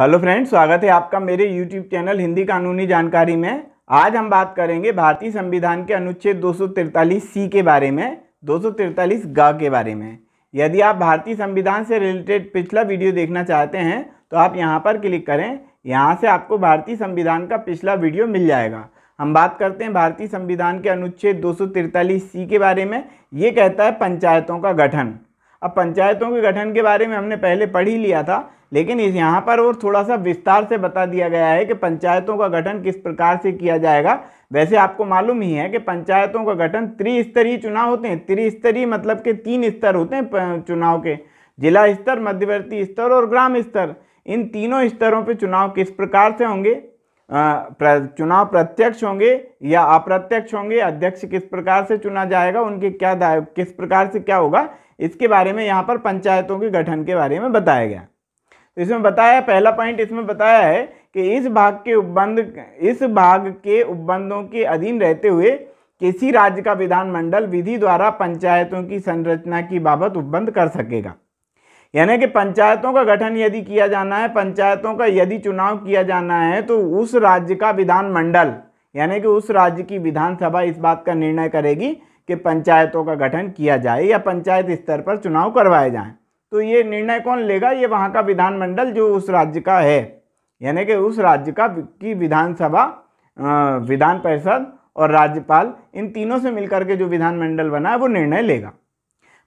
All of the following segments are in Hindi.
हेलो फ्रेंड्स स्वागत है आपका मेरे यूट्यूब चैनल हिंदी कानूनी जानकारी में आज हम बात करेंगे भारतीय संविधान के अनुच्छेद दो सी के बारे में दो ग के बारे में यदि आप भारतीय संविधान से रिलेटेड पिछला वीडियो देखना चाहते हैं तो आप यहाँ पर क्लिक करें यहाँ से आपको भारतीय संविधान का पिछला वीडियो मिल जाएगा हम बात करते हैं भारतीय संविधान के अनुच्छेद दो सी के बारे में ये कहता है पंचायतों का गठन अब पंचायतों के गठन के बारे में हमने पहले पढ़ ही लिया था लेकिन इस यहाँ पर और थोड़ा सा विस्तार से बता दिया गया है कि पंचायतों का गठन किस प्रकार से किया जाएगा वैसे आपको मालूम ही है कि पंचायतों का गठन त्रिस्तरीय चुनाव होते हैं त्रिस्तरीय मतलब के तीन स्तर होते हैं चुनाव के जिला स्तर मध्यवर्ती स्तर और ग्राम स्तर इन तीनों स्तरों पर चुनाव किस प्रकार से होंगे चुनाव प्रत्यक्ष होंगे या अप्रत्यक्ष होंगे अध्यक्ष किस प्रकार से चुना जाएगा उनके क्या किस प्रकार से क्या होगा इसके बारे में यहाँ पर पंचायतों के गठन के बारे में बताया गया तो इसमें बताया पहला पॉइंट इसमें बताया है कि इस भाग के उपबंध इस भाग के उपबंधों के अधीन रहते हुए किसी राज्य का विधानमंडल विधि द्वारा पंचायतों की संरचना की बाबत उपबंध कर सकेगा यानी कि पंचायतों का गठन यदि किया जाना है पंचायतों का यदि चुनाव किया जाना है तो उस राज्य का विधानमंडल यानी कि उस राज्य की विधानसभा इस बात का निर्णय करेगी कि पंचायतों का गठन किया जाए या पंचायत स्तर पर चुनाव करवाए जाएं तो ये निर्णय कौन लेगा ये वहाँ का विधानमंडल जो उस राज्य का है यानी कि उस राज्य का की विधानसभा विधान परिषद और राज्यपाल इन तीनों से मिलकर के जो विधानमंडल बना है वो निर्णय लेगा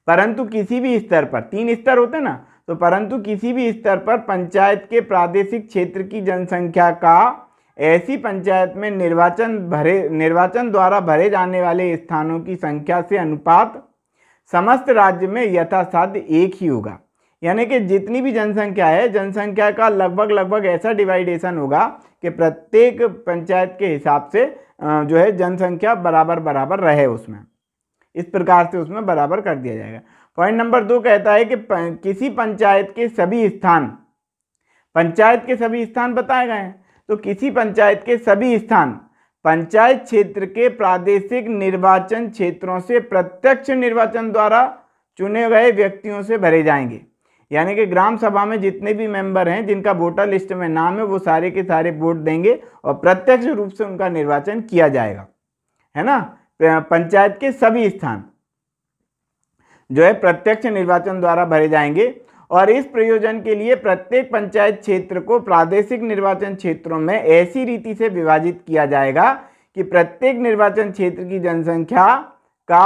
परंतु किसी भी स्तर पर तीन स्तर होते ना तो परंतु किसी भी स्तर पर पंचायत के प्रादेशिक क्षेत्र की जनसंख्या का ऐसी पंचायत में निर्वाचन भरे निर्वाचन द्वारा भरे जाने वाले स्थानों की संख्या से अनुपात समस्त राज्य में यथासाध्य एक ही होगा यानी कि जितनी भी जनसंख्या है जनसंख्या का लगभग लगभग ऐसा डिवाइडेशन होगा कि प्रत्येक पंचायत के हिसाब से जो है जनसंख्या बराबर बराबर रहे उसमें इस प्रकार से उसमें बराबर कर दिया जाएगा पॉइंट नंबर दो कहता है कि किसी पंचायत के सभी स्थान पंचायत के सभी स्थान बताए गए हैं तो किसी पंचायत के सभी स्थान पंचायत क्षेत्र के प्रादेशिक निर्वाचन क्षेत्रों से प्रत्यक्ष निर्वाचन द्वारा चुने गए व्यक्तियों से भरे जाएंगे यानी कि ग्राम सभा में जितने भी मेंबर हैं जिनका वोटर लिस्ट में नाम है वो सारे के सारे वोट देंगे और प्रत्यक्ष रूप से उनका निर्वाचन किया जाएगा है ना पंचायत के सभी स्थान जो है प्रत्यक्ष निर्वाचन द्वारा भरे जाएंगे और इस प्रयोजन के लिए प्रत्येक पंचायत क्षेत्र को प्रादेशिक निर्वाचन क्षेत्रों में ऐसी रीति से विभाजित किया जाएगा कि प्रत्येक निर्वाचन क्षेत्र की जनसंख्या का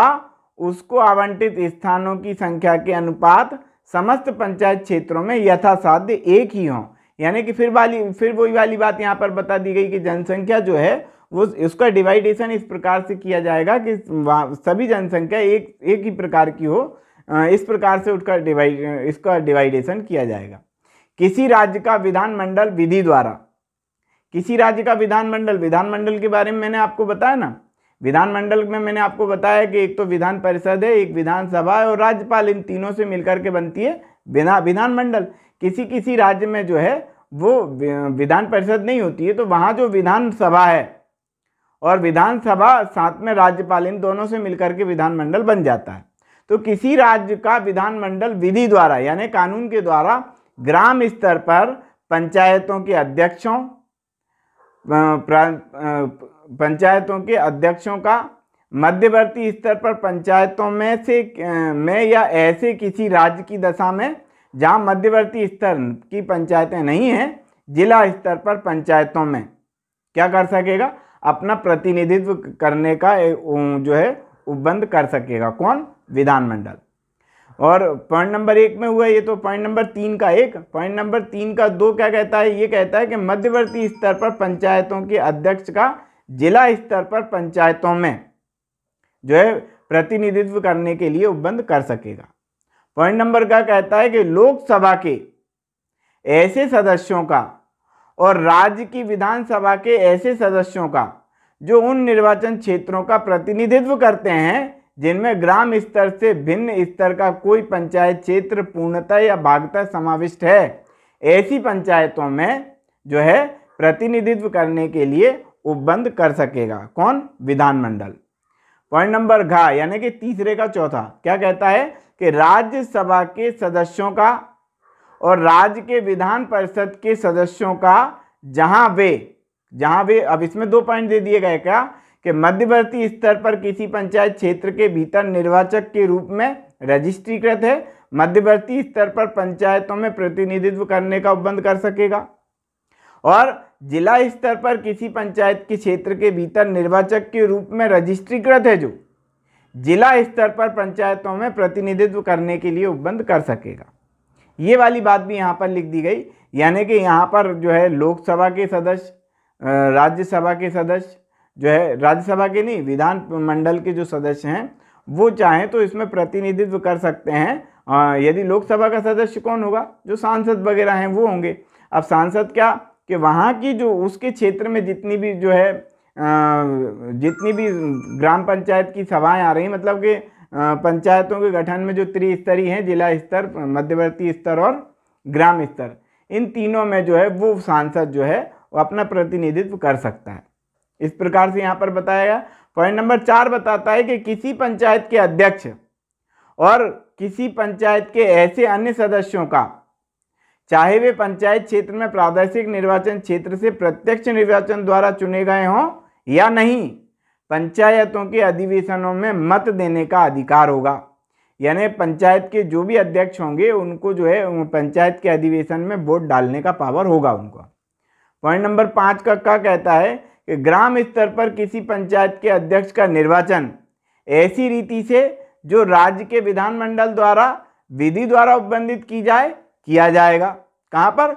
उसको आवंटित स्थानों की संख्या के अनुपात समस्त पंचायत क्षेत्रों में यथासाध्य एक ही हों यानी कि फिर वाली फिर वही वाली बात यहाँ पर बता दी गई कि जनसंख्या जो है वो उसका डिवाइडेशन इस प्रकार से किया जाएगा कि सभी जनसंख्या एक एक ही प्रकार की हो इस प्रकार से उसका डिवाइड इसका डिवाइडेशन किया जाएगा किसी राज्य का विधानमंडल विधि द्वारा किसी राज्य का विधानमंडल विधानमंडल के बारे में मैंने आपको बताया ना विधानमंडल में मैंने आपको बताया कि एक तो विधान परिषद है एक विधानसभा है और राज्यपाल इन तीनों से मिलकर के बनती है बिना विधानमंडल किसी किसी राज्य में जो है वो विधान परिषद नहीं होती है तो वहाँ जो विधानसभा है और विधानसभा साथ में राज्यपाल इन दोनों से मिलकर के विधानमंडल बन जाता है तो किसी राज्य का विधानमंडल विधि द्वारा यानी कानून के द्वारा ग्राम स्तर पर पंचायतों के अध्यक्षों पंचायतों के अध्यक्षों का मध्यवर्ती स्तर पर पंचायतों में से में या ऐसे किसी राज्य की दशा में जहाँ मध्यवर्ती स्तर की पंचायतें नहीं हैं जिला स्तर पर पंचायतों में क्या कर सकेगा अपना प्रतिनिधित्व करने का जो है उपबंध कर सकेगा कौन विधानमंडल और पॉइंट नंबर एक में हुआ ये तो पॉइंट नंबर तीन का एक पॉइंट नंबर तीन का दो क्या कहता है ये कहता है कि मध्यवर्ती स्तर पर पंचायतों के अध्यक्ष का जिला स्तर पर पंचायतों में जो है प्रतिनिधित्व करने के लिए उपबंद कर सकेगा पॉइंट नंबर का कहता है कि लोकसभा के ऐसे सदस्यों का और राज्य की विधानसभा के ऐसे सदस्यों का जो उन निर्वाचन क्षेत्रों का प्रतिनिधित्व करते हैं जिनमें ग्राम स्तर से भिन्न स्तर का कोई पंचायत क्षेत्र पूर्णतः या भागता समाविष्ट है ऐसी पंचायतों में जो है प्रतिनिधित्व करने के लिए उपबंध कर सकेगा कौन विधानमंडल पॉइंट नंबर घा यानी कि तीसरे का चौथा क्या कहता है कि राज्यसभा के सदस्यों का और राज्य के विधान परिषद के सदस्यों का जहां वे जहां वे अब इसमें दो पॉइंट दे दिए गए क्या कि मध्यवर्ती स्तर पर किसी पंचायत क्षेत्र के भीतर निर्वाचक के रूप में रजिस्ट्रीकृत है मध्यवर्ती स्तर पर पंचायतों में प्रतिनिधित्व करने का उपबंध कर सकेगा और जिला स्तर पर किसी पंचायत के क्षेत्र के भीतर निर्वाचक के रूप में रजिस्ट्रीकृत है जो जिला स्तर पर पंचायतों में प्रतिनिधित्व करने के लिए उपबंध कर सकेगा ये वाली बात भी यहाँ पर लिख दी गई यानी कि यहाँ पर जो है लोकसभा के सदस्य राज्यसभा के सदस्य जो है राज्यसभा के नहीं विधान मंडल के जो सदस्य हैं वो चाहें तो इसमें प्रतिनिधित्व कर सकते हैं यदि लोकसभा का सदस्य कौन होगा जो सांसद वगैरह हैं वो होंगे अब सांसद क्या कि वहाँ की जो उसके क्षेत्र में जितनी भी जो है जितनी भी ग्राम पंचायत की सभाएं आ रही मतलब कि पंचायतों के गठन में जो त्रिस्तरीय हैं जिला स्तर मध्यवर्ती स्तर और ग्राम स्तर इन तीनों में जो है वो सांसद जो है वो अपना प्रतिनिधित्व कर सकता है इस प्रकार से यहाँ पर बताया गया पॉइंट नंबर चार बताता है कि किसी पंचायत के अध्यक्ष और किसी पंचायत के ऐसे अन्य सदस्यों का चाहे वे पंचायत क्षेत्र में प्रादेशिक निर्वाचन क्षेत्र से प्रत्यक्ष निर्वाचन द्वारा चुने गए हों या नहीं पंचायतों के अधिवेशनों में मत देने का अधिकार होगा यानी पंचायत के जो भी अध्यक्ष होंगे उनको जो है पंचायत के अधिवेशन में वोट डालने का पावर होगा उनको पॉइंट नंबर पाँच का क्या कहता है कि ग्राम स्तर पर किसी पंचायत के अध्यक्ष का निर्वाचन ऐसी रीति से जो राज्य के विधानमंडल द्वारा विधि द्वारा उपबंधित की जाए किया जाएगा कहां पर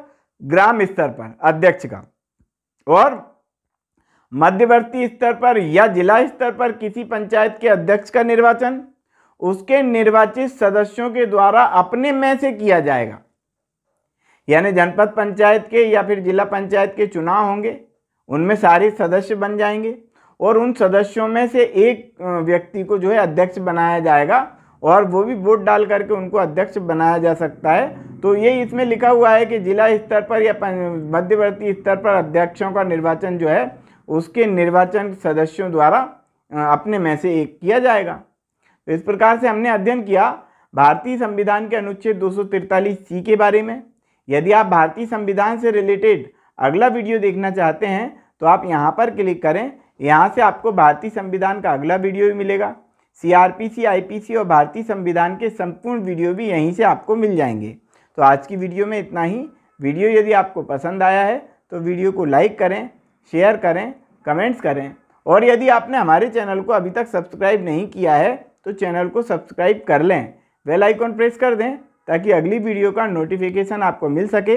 ग्राम स्तर पर अध्यक्ष का और मध्यवर्ती स्तर पर या जिला स्तर पर किसी पंचायत के अध्यक्ष का निर्वाचन उसके निर्वाचित सदस्यों के द्वारा अपने में से किया जाएगा यानी जनपद पंचायत के या फिर जिला पंचायत के चुनाव होंगे उनमें सारे सदस्य बन जाएंगे और उन सदस्यों में से एक व्यक्ति को जो है अध्यक्ष बनाया जाएगा और वो भी वोट डाल करके उनको अध्यक्ष बनाया जा सकता है तो ये इसमें लिखा हुआ है कि जिला स्तर पर या मध्यवर्ती स्तर पर अध्यक्षों का निर्वाचन जो है उसके निर्वाचन सदस्यों द्वारा अपने में से एक किया जाएगा तो इस प्रकार से हमने अध्ययन किया भारतीय संविधान के अनुच्छेद दो सी के बारे में यदि आप भारतीय संविधान से रिलेटेड अगला वीडियो देखना चाहते हैं तो आप यहाँ पर क्लिक करें यहाँ से आपको भारतीय संविधान का अगला वीडियो भी मिलेगा सीआरपीसी, आईपीसी और भारतीय संविधान के संपूर्ण वीडियो भी यहीं से आपको मिल जाएंगे तो आज की वीडियो में इतना ही वीडियो यदि आपको पसंद आया है तो वीडियो को लाइक करें शेयर करें कमेंट्स करें और यदि आपने हमारे चैनल को अभी तक सब्सक्राइब नहीं किया है तो चैनल को सब्सक्राइब कर लें बेल आइकॉन प्रेस कर दें ताकि अगली वीडियो का नोटिफिकेशन आपको मिल सके